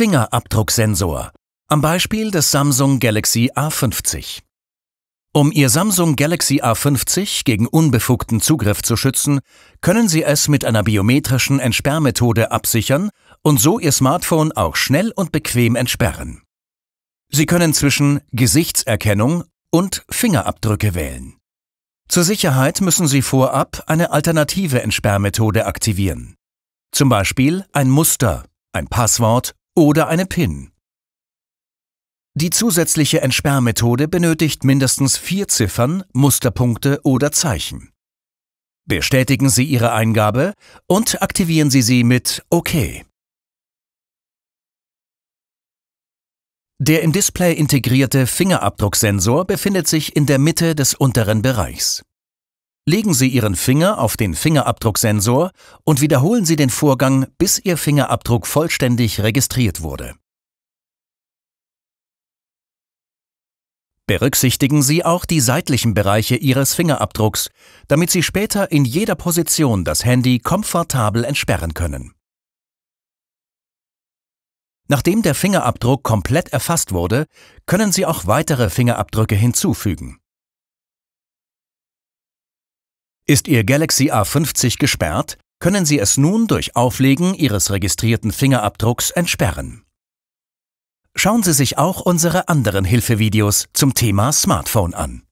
Fingerabdrucksensor, am Beispiel des Samsung Galaxy A50. Um Ihr Samsung Galaxy A50 gegen unbefugten Zugriff zu schützen, können Sie es mit einer biometrischen Entsperrmethode absichern und so Ihr Smartphone auch schnell und bequem entsperren. Sie können zwischen Gesichtserkennung und Fingerabdrücke wählen. Zur Sicherheit müssen Sie vorab eine alternative Entsperrmethode aktivieren. Zum Beispiel ein Muster, ein Passwort oder eine PIN. Die zusätzliche Entsperrmethode benötigt mindestens vier Ziffern, Musterpunkte oder Zeichen. Bestätigen Sie Ihre Eingabe und aktivieren Sie sie mit OK. Der im Display integrierte Fingerabdrucksensor befindet sich in der Mitte des unteren Bereichs. Legen Sie Ihren Finger auf den Fingerabdrucksensor und wiederholen Sie den Vorgang, bis Ihr Fingerabdruck vollständig registriert wurde. Berücksichtigen Sie auch die seitlichen Bereiche Ihres Fingerabdrucks, damit Sie später in jeder Position das Handy komfortabel entsperren können. Nachdem der Fingerabdruck komplett erfasst wurde, können Sie auch weitere Fingerabdrücke hinzufügen. Ist Ihr Galaxy A50 gesperrt, können Sie es nun durch Auflegen Ihres registrierten Fingerabdrucks entsperren. Schauen Sie sich auch unsere anderen Hilfevideos zum Thema Smartphone an.